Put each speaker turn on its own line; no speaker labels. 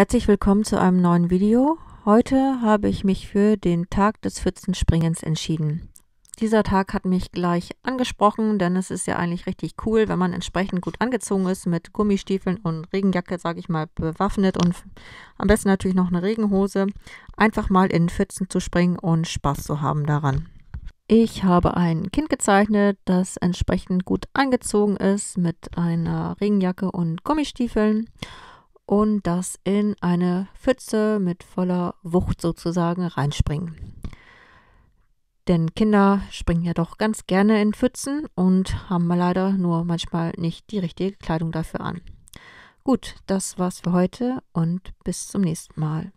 Herzlich willkommen zu einem neuen Video. Heute habe ich mich für den Tag des Pfützenspringens entschieden. Dieser Tag hat mich gleich angesprochen, denn es ist ja eigentlich richtig cool, wenn man entsprechend gut angezogen ist, mit Gummistiefeln und Regenjacke, sage ich mal, bewaffnet und am besten natürlich noch eine Regenhose, einfach mal in Pfützen zu springen und Spaß
zu haben daran.
Ich habe ein Kind gezeichnet, das entsprechend gut angezogen ist mit einer Regenjacke und Gummistiefeln und das in eine Pfütze mit voller Wucht sozusagen reinspringen. Denn Kinder springen ja doch ganz gerne in Pfützen und haben leider nur manchmal nicht die richtige Kleidung dafür an. Gut, das war's für heute
und bis zum nächsten Mal.